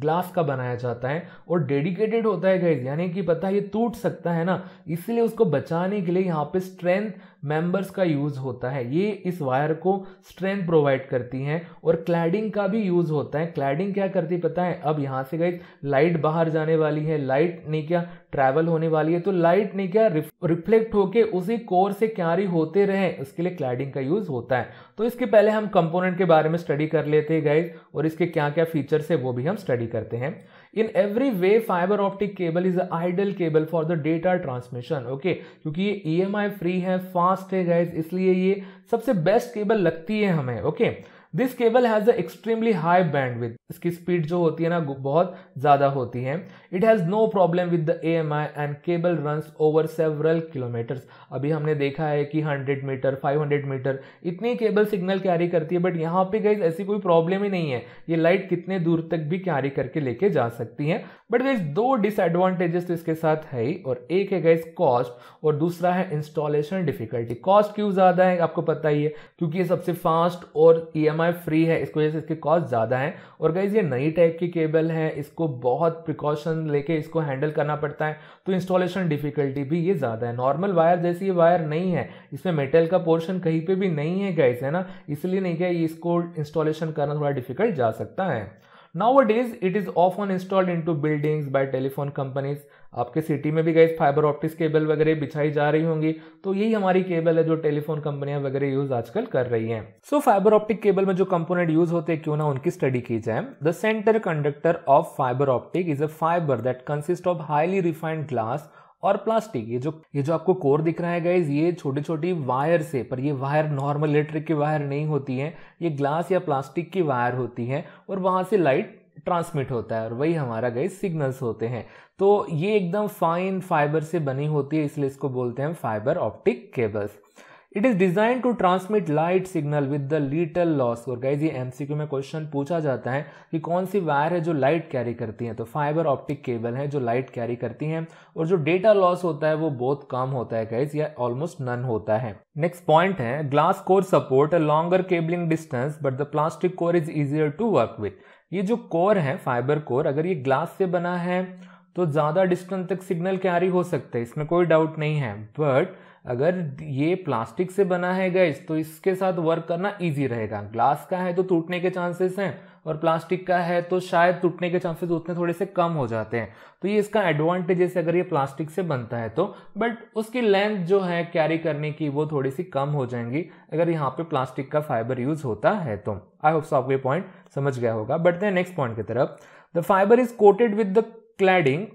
ग्लास का बनाया जाता है और डेडिकेटेड होता है गैस यानी कि पता है ये टूट सकता है ना इसलिए उसको बचाने के लिए यहाँ पे स्ट्रेंथ मेंबर्स का यूज़ होता है ये इस वायर को स्ट्रेंथ प्रोवाइड करती हैं और क्लैडिंग का भी यूज़ होता है क्लैडिंग क्या करती पता है अब यहाँ से गई लाइट बाहर जाने वाली है लाइट नहीं क्या ट्रैवल होने वाली है तो लाइट नहीं क्या रिफ्लेक्ट होके उसी कोर से क्यारी होते रहे उसके लिए क्लैडिंग का यूज़ होता है तो इसके पहले हम कंपोनेंट के बारे में स्टडी कर लेते हैं गाइज और इसके क्या क्या फीचर्स है वो भी हम स्टडी करते हैं in every way fibre optic cable is ideal cable for the data transmission okay क्योंकि ये ई e फ्री है फास्ट है गाइज इसलिए ये सबसे बेस्ट केबल लगती है हमें okay okay? This cable has extremely high band with इसकी स्पीड जो होती है ना बहुत ज़्यादा होती है it has no problem with the E M I and cable run over several kilometres अभी हमने देखा है कि hundred metre five hundred metre इतनी केबल सिग्नल कैरी करती है बट यहाँ पे गई ऐसी कोई प्रॉब्लम ही नहीं है ये लाइट कितने दूर तक भी कैरी करके लेके जा सकती है बट गई दो डिसएडवांटेजेस तो इसके साथ है ही और एक है गई कॉस्ट और दूसरा है इंस्टॉलेशन डिफिकल्टी कॉस्ट क्यों ज़्यादा है आपको पता ही है क्योंकि ये सबसे फास्ट और ई e एम हमारे फ्री है इसकी वजह से इसकी कॉस्ट ज़्यादा है और गाइज ये नई टाइप की केबल है इसको बहुत प्रिकॉशन लेके इसको हैंडल करना पड़ता है तो इंस्टॉलेशन डिफिकल्टी भी ये ज़्यादा है नॉर्मल वायर जैसी ये वायर नहीं है इसमें मेटल का पोर्शन कहीं पर भी नहीं है गाइज है ना इसलिए नहीं क्या इसको इंस्टॉलेशन करना थोड़ा डिफिकल्ट जा सकता है now Nowadays, it is installed into buildings by telephone companies आपके सिटी में भी गई फाइबर ऑप्टिक्स केबल वगैरह बिछाई जा रही होंगी तो यही हमारी केबल है जो टेलीफोन कंपनियां वगैरह यूज आजकल कर रही हैं सो फाइबर ऑप्टिक केबल में जो कंपोनेंट यूज होते हैं क्यों ना उनकी स्टडी की जाए the centre conductor of fibre optic is a fibre that consist of highly refined glass और प्लास्टिक ये जो ये जो आपको कोर दिख रहा है गाइज ये छोटी छोटी वायर से पर ये वायर नॉर्मल इलेक्ट्रिक की वायर नहीं होती है ये ग्लास या प्लास्टिक की वायर होती है और वहाँ से लाइट ट्रांसमिट होता है और वही हमारा गई सिग्नल्स होते हैं तो ये एकदम फाइन फाइबर से बनी होती है इसलिए इसको बोलते हैं fibre optic cables it is design to transmit light signal with the little loss और गाइज ये एमसीक्यू में क्वेश्चन पूछा जाता है कि कौन सी वायर है जो लाइट कैरी करती है तो फाइबर ऑप्टिक केबल है जो लाइट कैरी करती हैं और जो डेटा लॉस होता है वो बहुत कम होता है गाइज या ऑलमोस्ट नन होता है नेक्स्ट पॉइंट है glass core support a longer cabling distance but the plastic core is easier to work with ये जो कोर है फाइबर कोर अगर ये ग्लास से बना है तो ज़्यादा डिस्टेंस तक सिग्नल कैरी हो सकते हैं इसमें कोई डाउट नहीं है बट अगर ये प्लास्टिक से बना है गैस तो इसके साथ वर्क करना इजी रहेगा ग्लास का है तो टूटने के चांसेस हैं और प्लास्टिक का है तो शायद टूटने के चांसेस उतने थोड़े से कम हो जाते हैं तो ये इसका एडवांटेज है अगर ये प्लास्टिक से बनता है तो बट उसकी लेंथ जो है कैरी करने की वो थोड़ी सी कम हो जाएंगी अगर यहाँ पे प्लास्टिक का फाइबर यूज होता है तो आई होप सो आपको ये पॉइंट समझ गया होगा बट देन नेक्स्ट पॉइंट की तरफ the fibre is coated with the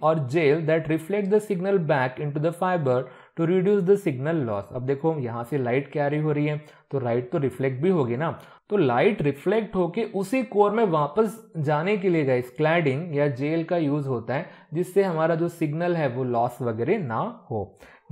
और gel that reflect the signal back into the fibre to reduce the signal loss अब देखो यहाँ से लाइट कैरी हो रही है तो लाइट तो रिफ्लेक्ट भी होगी ना तो लाइट रिफ्लेक्ट होके उसी कोर में वापस जाने के लिए गाइस क्लैडिंग या जेल का यूज होता है जिससे हमारा जो सिग्नल है वो लॉस वगैरह ना हो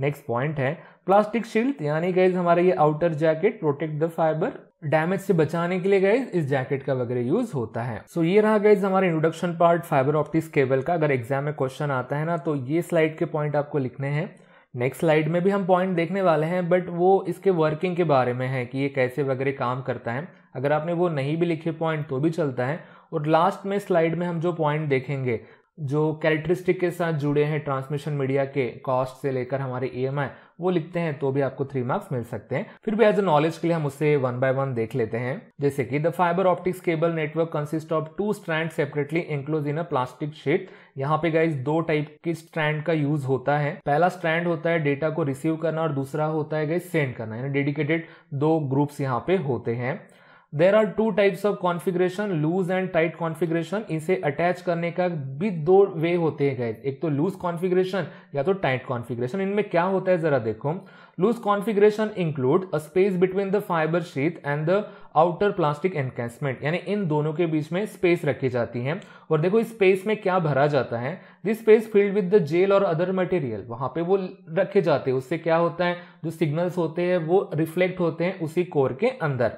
नेक्स्ट पॉइंट है प्लास्टिक शील्ड यानी गाइज हमारा ये outer jacket protect the fibre damage से बचाने के लिए गाइज इस जैकेट का वगैरह यूज होता है सो so, ये रहा गाइज हमारे introduction part fibre optics cable का अगर एग्जाम में क्वेश्चन आता है ना तो ये स्लाइड के पॉइंट आपको लिखने हैं नेक्स्ट स्लाइड में भी हम पॉइंट देखने वाले हैं बट वो इसके वर्किंग के बारे में है कि ये कैसे वगैरह काम करता है अगर आपने वो नहीं भी लिखे पॉइंट तो भी चलता है और लास्ट में स्लाइड में हम जो पॉइंट देखेंगे जो कैरेक्टरिस्टिक के साथ जुड़े हैं ट्रांसमिशन मीडिया के कॉस्ट से लेकर हमारे ई e वो लिखते हैं तो भी आपको थ्री मार्क्स मिल सकते हैं फिर भी एज अ नॉलेज के लिए हम उसे वन बाय वन देख लेते हैं जैसे कि the fibre optics cable network consist of two strand separately enclose in a plastic sheet यहाँ पे गाइज दो टाइप की स्ट्रैंड का यूज होता है पहला स्ट्रैंड होता है डेटा को रिसीव करना और दूसरा होता है गाइज सेंड करना यानी डेडिकेटेड दो ग्रुप्स यहाँ पे होते हैं there are two types of configuration loose and tight configuration इसे अटैच करने का भी दो वे होते हैं गाइज एक तो लूज कॉन्फिग्रेशन या तो टाइट कॉन्फिग्रेशन इनमें क्या होता है जरा देखो loose configuration include a space between the fibre sheet and the outer plastic encasement यानी इन दोनों के बीच में स्पेस रखी जाती है और देखो इस स्पेस में क्या भरा जाता है this space filled with the gel और अदर मटेरियल वहां पे वो रखे जाते हैं उससे क्या होता है जो सिग्नल्स होते हैं वो रिफ्लेक्ट होते हैं उसी कोर के अंदर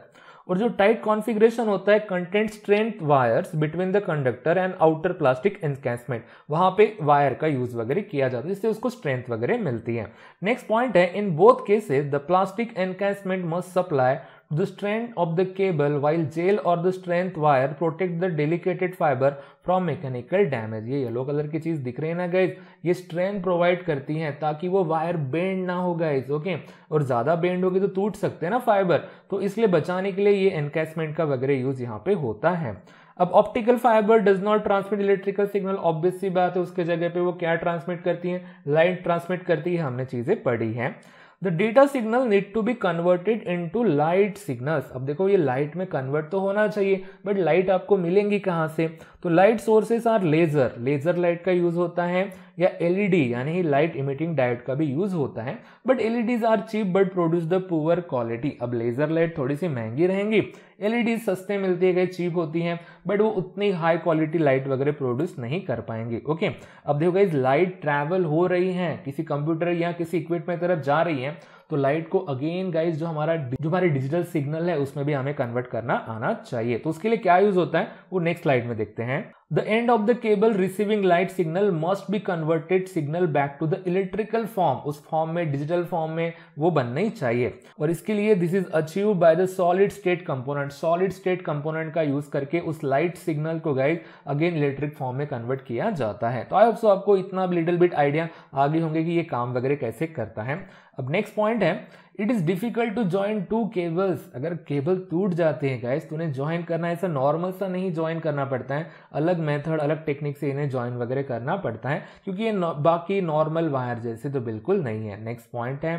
और जो टाइट कॉन्फिग्रेशन होता है content strength wires between the conductor and outer plastic encasement वहां पे वायर का यूज वगैरह किया जाता है जिससे उसको स्ट्रेंथ वगैरह मिलती है नेक्स्ट पॉइंट है in both cases the plastic encasement must supply The strength of the cable while gel or the strength wire protect the delicated fiber from mechanical damage ये येलो कलर की चीज़ दिख रही है ना गाइज ये स्ट्रेंथ प्रोवाइड करती है ताकि वो वायर बेंड ना हो गाइज ओके और ज़्यादा बेंड होगी तो टूट सकते हैं ना फाइबर तो इसलिए बचाने के लिए ये एनकेसमेंट का वगैरह यूज़ यहाँ पे होता है अब optical fibre does not transmit electrical signal obviously बात है उसके जगह पे वो क्या ट्रांसमिट करती है लाइट ट्रांसमिट करती है हमने चीज़ें पढ़ी हैं the data signal need to be converted into light signals अब देखो ये लाइट में कन्वर्ट तो होना चाहिए बट लाइट आपको मिलेंगी कहाँ से तो light sources are laser laser light का यूज होता है या एलईडी e यानी लाइट इमिटिंग डायोड का भी यूज होता है but LEDs are cheap but produce the poor quality अब लेजर लाइट थोड़ी सी महंगी रहेंगी एलईडी e सस्ते मिलती है चीप होती हैं बट वो उतनी हाई क्वालिटी लाइट वगैरह प्रोड्यूस नहीं कर पाएंगे ओके अब देखो गाइज लाइट ट्रैवल हो रही है किसी कंप्यूटर या किसी इक्विपमेंट तरफ जा रही है तो लाइट को अगेन गाइज जो हमारा जो हमारे डिजिटल सिग्नल है उसमें भी हमें कन्वर्ट करना आना चाहिए तो उसके लिए क्या यूज होता है वो नेक्स्ट स्लाइड में देखते हैं The end of the cable receiving light signal must be converted signal back to the electrical form उस फॉर्म में डिजिटल फॉर्म में वो बनना ही चाहिए और इसके लिए this is achieve by the solid state component solid state component का यूज करके उस लाइट सिग्नल को गाइज अगेन इलेक्ट्रिक फॉर्म में कन्वर्ट किया जाता है तो आई ऑप्सो आपको इतना लिटिल बिट आइडिया आगे होंगे कि ये काम वगैरह कैसे करता है अब नेक्स्ट पॉइंट है it is difficult to join two cables अगर केबल टूट जाते हैं गाइस तो उन्हें ज्वाइन करना ऐसा नॉर्मल सा नहीं ज्वाइन करना पड़ता है अलग मेथड अलग टेक्निक से इन्हें ज्वाइन वगैरह करना पड़ता है क्योंकि ये बाकी नॉर्मल वायर जैसे तो बिल्कुल नहीं है नेक्स्ट पॉइंट है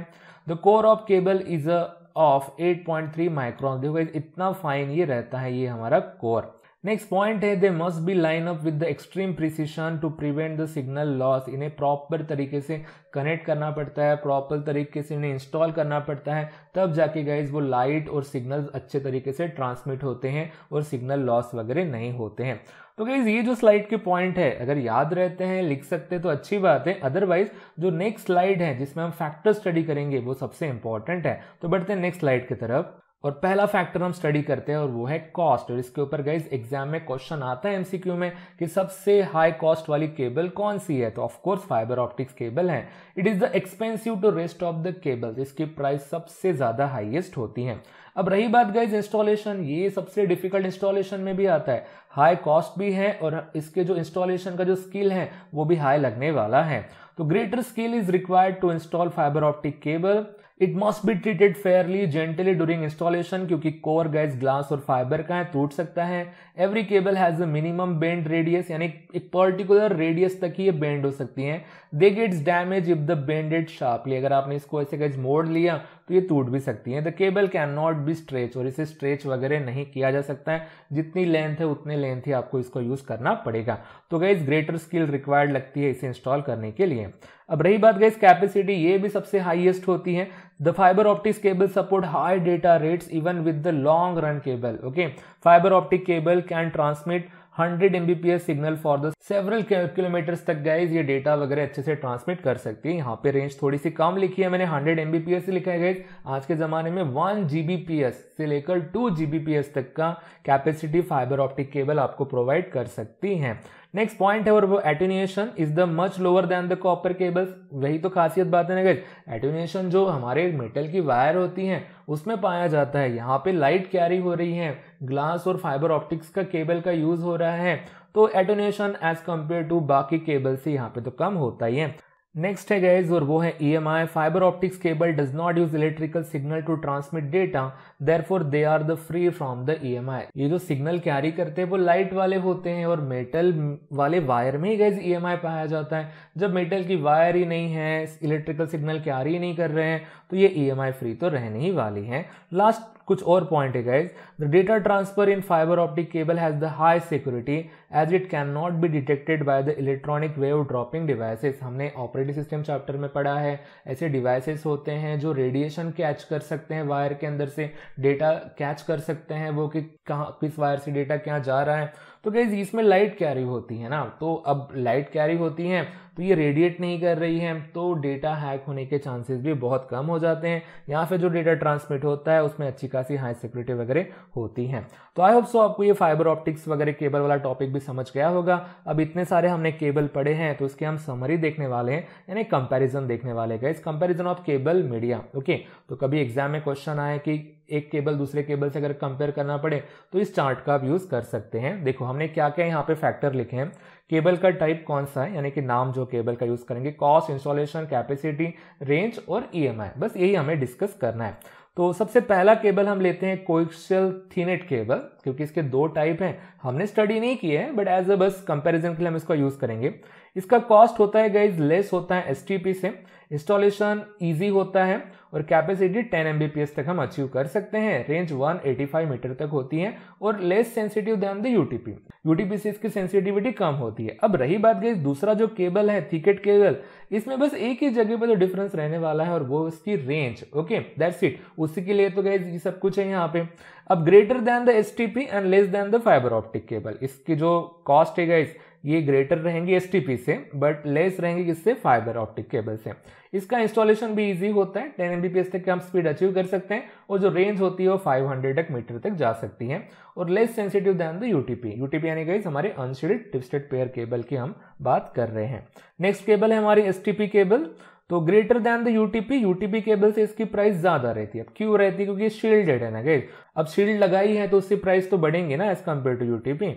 the core of cable is a of 8.3 micron देखो इतना फाइन ये रहता है ये हमारा कोर Next point है they must be line up with the extreme precision to prevent the signal loss इन्हें प्रॉपर तरीके से कनेक्ट करना पड़ता है प्रॉपर तरीके से इन्हें इंस्टॉल करना पड़ता है तब जाके गाइज वो लाइट और सिग्नल अच्छे तरीके से ट्रांसमिट होते हैं और सिग्नल लॉस वगैरह नहीं होते हैं तो गाइज ये जो स्लाइड के पॉइंट है अगर याद रहते हैं लिख सकते हैं तो अच्छी बात है अदरवाइज जो नेक्स्ट स्लाइड है जिसमें हम फैक्टर स्टडी करेंगे वो सबसे इंपॉर्टेंट है तो बढ़ते हैं नेक्स्ट स्लाइड की तरफ और पहला फैक्टर हम स्टडी करते हैं और वो है कॉस्ट और इसके ऊपर गाइज एग्जाम में क्वेश्चन आता है एमसीक्यू में कि सबसे हाई कॉस्ट वाली केबल कौन सी है तो of course fibre optics cable है it is the expensive to rest of the cable इसकी प्राइस सबसे ज्यादा हाईएस्ट होती है अब रही बात गाइज इंस्टॉलेशन ये सबसे डिफिकल्ट इंस्टॉलेशन में भी आता है हाई कॉस्ट भी है और इसके जो इंस्टॉलेशन का जो स्किल है वो भी हाई लगने वाला है तो greater skill is required to install fibre optic cable it must be treated fairly gently during installation क्योंकि कोर गैस ग्लास और फाइबर का है टूट सकता है every cable has a minimum bend radius यानी एक पर्टिकुलर रेडियस तक ही ये बेंड हो सकती है they gets damage if the bended sharply अगर आपने इसको ऐसे गैस मोड़ लिया तो ये टूट भी सकती है the cable can not be stretch और इसे स्ट्रेच वगैरह नहीं किया जा सकता है जितनी लेंथ है उतनी लेंथ ही आपको इसको यूज़ करना पड़ेगा तो गई ग्रेटर स्किल रिक्वायर्ड लगती है इसे इंस्टॉल करने के लिए अब रही बात गई कैपेसिटी ये भी सबसे हाइएस्ट होती है the fibre optics cable support high data rates even with the long run cable okay fibre optic cable can transmit 100 Mbps signal for the several kilometres तक गाइज ये डेटा वगैरह अच्छे से ट्रांसमिट कर सकती है यहाँ पे रेंज थोड़ी सी कम लिखी है मैंने 100 एमबीपीएस लिखा है गाइज आज के ज़माने में 1 जीबीपीएस से लेकर 2 जीबीपीएस तक का कैपेसिटी फाइबर ऑप्टिक केबल आपको प्रोवाइड कर सकती हैं नेक्स्ट पॉइंट है और वो attenuation is the much lower than the copper cables वही तो खासियत बात है ना गज एटोनिएशन जो हमारे मेटल की वायर होती हैं उसमें पाया जाता है यहाँ पे लाइट कैरी हो रही है ग्लास और फाइबर ऑप्टिक्स का केबल का यूज हो रहा है तो एटोनिएशन एज कम्पेयर टू बाकी केबल्स से यहाँ पे तो कम होता ही है नेक्स्ट है गैज और वो है E M I fibre optics cable does not use electrical signal to transmit data therefore they are the free from the E M I ये जो सिग्नल कैरी करते हैं वो लाइट वाले होते हैं और मेटल वाले वायर में ही गैज ई एम आई पाया जाता है जब मेटल की वायर ही नहीं है इलेक्ट्रिकल सिग्नल कैरी ही नहीं कर रहे हैं तो ये ई एम आई फ्री तो रहने ही वाली है लास्ट कुछ और पॉइंट है guys the data transfer in fibre optic cable has the high security as it can not be detected by the electronic wave dropping devices हमने ऑपरेटिंग सिस्टम चैप्टर में पढ़ा है ऐसे डिवाइसेस होते हैं जो रेडिएशन कैच कर सकते हैं वायर के अंदर से डेटा कैच कर सकते हैं वो कि कहाँ किस वायर से डेटा क्या जा रहा है तो गाइज इसमें लाइट कैरी होती है ना तो अब लाइट कैरी होती है तो ये रेडिएट नहीं कर रही है तो डेटा हैक होने के चांसेस भी बहुत कम हो जाते हैं या फिर जो डेटा ट्रांसमिट होता है उसमें अच्छी खासी हाई सिक्योरिटी वगैरह होती है तो आई होप सो आपको ये फाइबर ऑप्टिक्स वगैरह केबल वाला टॉपिक भी समझ गया होगा अब इतने सारे हमने केबल पढ़े हैं तो इसके हम समरी देखने वाले हैं यानी कंपेरिजन देखने वाले गए comparison of cable media okay तो कभी एग्जाम में क्वेश्चन आए कि एक केबल दूसरे केबल से अगर कंपेयर करना पड़े तो इस चार्ट का आप यूज़ कर सकते हैं देखो हमने क्या क्या यहाँ पे फैक्टर लिखे हैं केबल का टाइप कौन सा है यानी कि नाम जो केबल का यूज़ करेंगे कॉस्ट इंस्टॉलेशन कैपेसिटी रेंज और ई e बस यही हमें डिस्कस करना है तो सबसे पहला केबल हम लेते हैं कोइक्सल थीनेट केबल क्योंकि इसके दो टाइप हैं हमने स्टडी नहीं किए हैं बट एज अ बस कंपैरिजन के लिए हम इसका यूज़ करेंगे इसका कॉस्ट होता है गाइज लेस होता है एस से इंस्टॉलेशन ईजी होता है और कैपेसिटी 10 एमबीपीएस तक हम अचीव कर सकते हैं रेंज 185 मीटर तक होती है और less sensitive than the UTP UTP से इसकी सेंसिटिविटी कम होती है अब रही बात गई दूसरा जो केबल है थिकेट केबल इसमें बस एक ही जगह पर जो डिफरेंस रहने वाला है और वो उसकी रेंज ओके दैट्स इट उसी के लिए तो गए ये सब कुछ है यहाँ पे अब greater than the S and less than the fibre optic cable इसकी जो कॉस्ट है गाइज ये ग्रेटर रहेंगी एस से बट लेस रहेंगे किससे फाइबर ऑप्टिक केबल से इसका इंस्टॉलेशन भी ईजी होता है टेन एमबीपीएस तक हम स्पीड अचीव कर सकते हैं और जो रेंज होती है वो फाइव हंड्रेड तक मीटर तक जा सकती है और less sensitive than the UTP UTP यानी गई हमारे अनशेडेड टिपस्टेड पेयर केबल की हम बात कर रहे हैं नेक्स्ट केबल है हमारी एस केबल तो greater than the UTP UTP cable से इसकी प्राइस ज्यादा रहती है अब क्यों रहती है क्योंकि शील्डेड है ना गैस अब शील्ड लगाई है तो उसकी प्राइस तो बढ़ेंगे ना as compare to UTP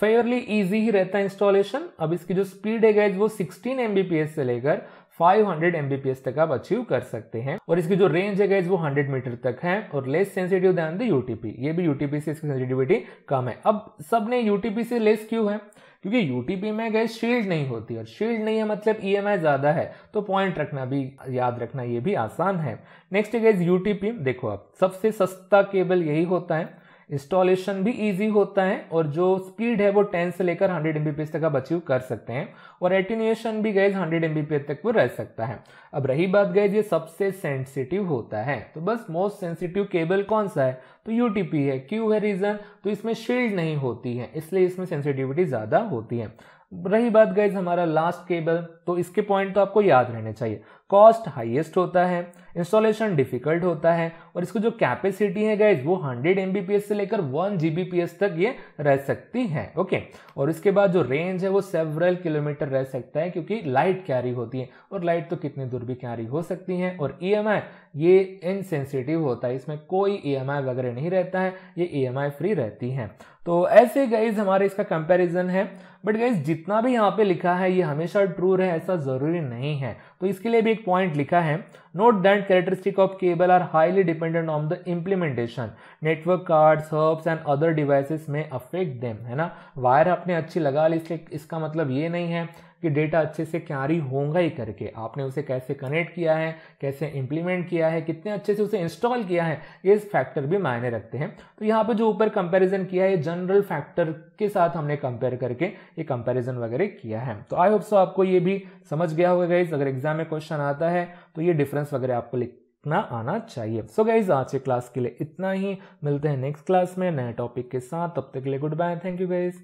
fairly easy ही रहता है इंस्टॉलेशन अब इसकी जो स्पीड है गैज वो 16 एमबीपीएस से लेकर 500 Mbps तक आप अचीव कर सकते हैं और इसकी जो रेंज है गाइज वो 100 मीटर तक है और less sensitive than the UTP ये भी यूटीपी से इसकी सेंसिटिविटी कम है अब सब ने यूटीपी से लेस क्यों है क्योंकि यूटीपी में गैस शील्ड नहीं होती और शील्ड नहीं है मतलब ईएमआई e ज़्यादा है तो पॉइंट रखना भी याद रखना ये भी आसान है नेक्स्ट गैस यूटीपी देखो आप सबसे सस्ता केबल यही होता है इंस्टॉलेशन भी ईजी होता है और जो स्पीड है वो टेन से लेकर हंड्रेड एम तक आप अचीव कर सकते हैं और एटीनिएशन भी गए हंड्रेड एम तक वो रह सकता है अब रही बात गए ये सबसे सेंसिटिव होता है तो बस मोस्ट सेंसिटिव केबल कौन सा है तो यूटीपी है क्यू है रीजन तो इसमें शील्ड नहीं होती है इसलिए इसमें सेंसिटिविटी ज़्यादा होती है रही बात गैज हमारा लास्ट केबल तो इसके पॉइंट तो आपको याद रहने चाहिए कॉस्ट हाईएस्ट होता है इंस्टॉलेशन डिफिकल्ट होता है और इसको जो कैपेसिटी है गाइज वो 100 एम से लेकर 1 जी तक ये रह सकती है ओके और इसके बाद जो रेंज है वो सेवरल किलोमीटर रह सकता है क्योंकि लाइट कैरी होती है और लाइट तो कितनी दूर भी कैरी हो सकती है और ई e ये इनसेंसिटिव होता है इसमें कोई ई e वगैरह नहीं रहता है ये ई e फ्री रहती है तो ऐसे गाइज हमारे इसका कंपैरिजन है बट गाइज जितना भी यहाँ पे लिखा है ये हमेशा ट्रू रहे ऐसा ज़रूरी नहीं है तो इसके लिए भी एक पॉइंट लिखा है note that characteristic of cable are highly dependent on the implementation network card hubs and other devices में अफेक्ट देम है ना वायर आपने अच्छी लगा ली इसलिए इसका मतलब ये नहीं है कि डेटा अच्छे से कैरी होगा ही करके आपने उसे कैसे कनेक्ट किया है कैसे इंप्लीमेंट किया है कितने अच्छे से उसे इंस्टॉल किया है ये फैक्टर भी मायने रखते हैं तो यहाँ पर जो ऊपर कंपेरिजन किया है जनरल फैक्टर के साथ हमने कंपेयर करके ये कंपेरिजन वगैरह किया है तो आई होप सो आपको ये भी समझ गया होगा गाइज अगर एग्जाम में क्वेश्चन आता है तो ये डिफरेंस वगैरह आपको लिखना आना चाहिए सो गाइज आज के क्लास के लिए इतना ही मिलते हैं नेक्स्ट क्लास में नए टॉपिक के साथ तब तक के लिए goodbye thank you guys